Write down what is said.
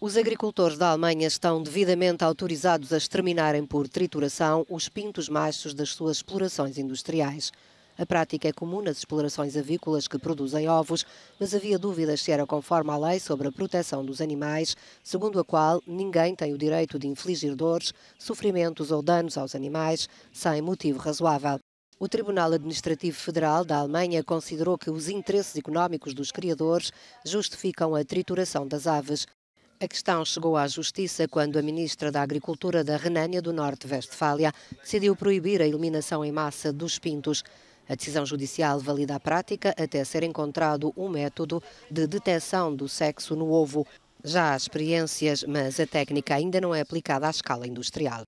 Os agricultores da Alemanha estão devidamente autorizados a exterminarem por trituração os pintos machos das suas explorações industriais. A prática é comum nas explorações avícolas que produzem ovos, mas havia dúvidas se era conforme à lei sobre a proteção dos animais, segundo a qual ninguém tem o direito de infligir dores, sofrimentos ou danos aos animais sem motivo razoável. O Tribunal Administrativo Federal da Alemanha considerou que os interesses económicos dos criadores justificam a trituração das aves. A questão chegou à Justiça quando a ministra da Agricultura da Renânia do Norte-Vestfália decidiu proibir a eliminação em massa dos pintos. A decisão judicial valida a prática até ser encontrado um método de detecção do sexo no ovo. Já há experiências, mas a técnica ainda não é aplicada à escala industrial.